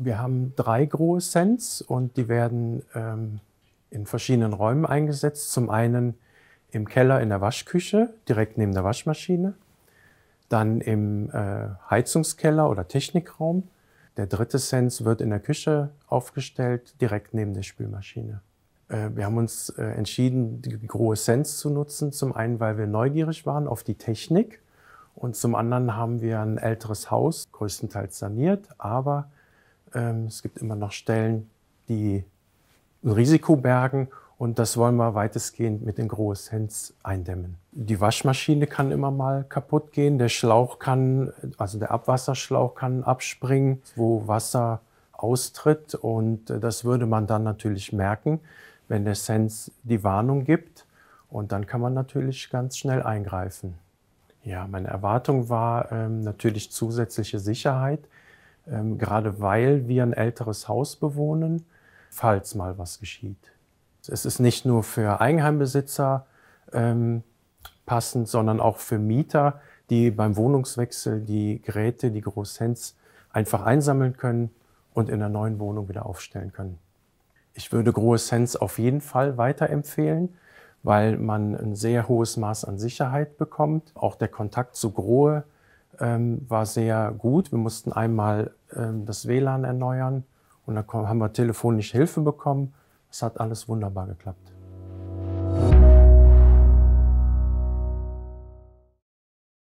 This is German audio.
Wir haben drei große Sens und die werden ähm, in verschiedenen Räumen eingesetzt. Zum einen im Keller in der Waschküche, direkt neben der Waschmaschine. Dann im äh, Heizungskeller oder Technikraum. Der dritte Sens wird in der Küche aufgestellt, direkt neben der Spülmaschine. Äh, wir haben uns äh, entschieden, die große Sens zu nutzen. Zum einen, weil wir neugierig waren auf die Technik. Und zum anderen haben wir ein älteres Haus, größtenteils saniert, aber ähm, es gibt immer noch Stellen, die ein Risiko bergen und das wollen wir weitestgehend mit den Großhens eindämmen. Die Waschmaschine kann immer mal kaputt gehen, der Schlauch kann, also der Abwasserschlauch kann abspringen, wo Wasser austritt und äh, das würde man dann natürlich merken, wenn der Sens die Warnung gibt und dann kann man natürlich ganz schnell eingreifen. Ja, meine Erwartung war ähm, natürlich zusätzliche Sicherheit ähm, gerade weil wir ein älteres Haus bewohnen, falls mal was geschieht. Es ist nicht nur für Eigenheimbesitzer ähm, passend, sondern auch für Mieter, die beim Wohnungswechsel die Geräte, die Großhens einfach einsammeln können und in der neuen Wohnung wieder aufstellen können. Ich würde Großhens auf jeden Fall weiterempfehlen, weil man ein sehr hohes Maß an Sicherheit bekommt. Auch der Kontakt zu Grohe ähm, war sehr gut. Wir mussten einmal ähm, das WLAN erneuern und dann haben wir telefonisch Hilfe bekommen. Es hat alles wunderbar geklappt.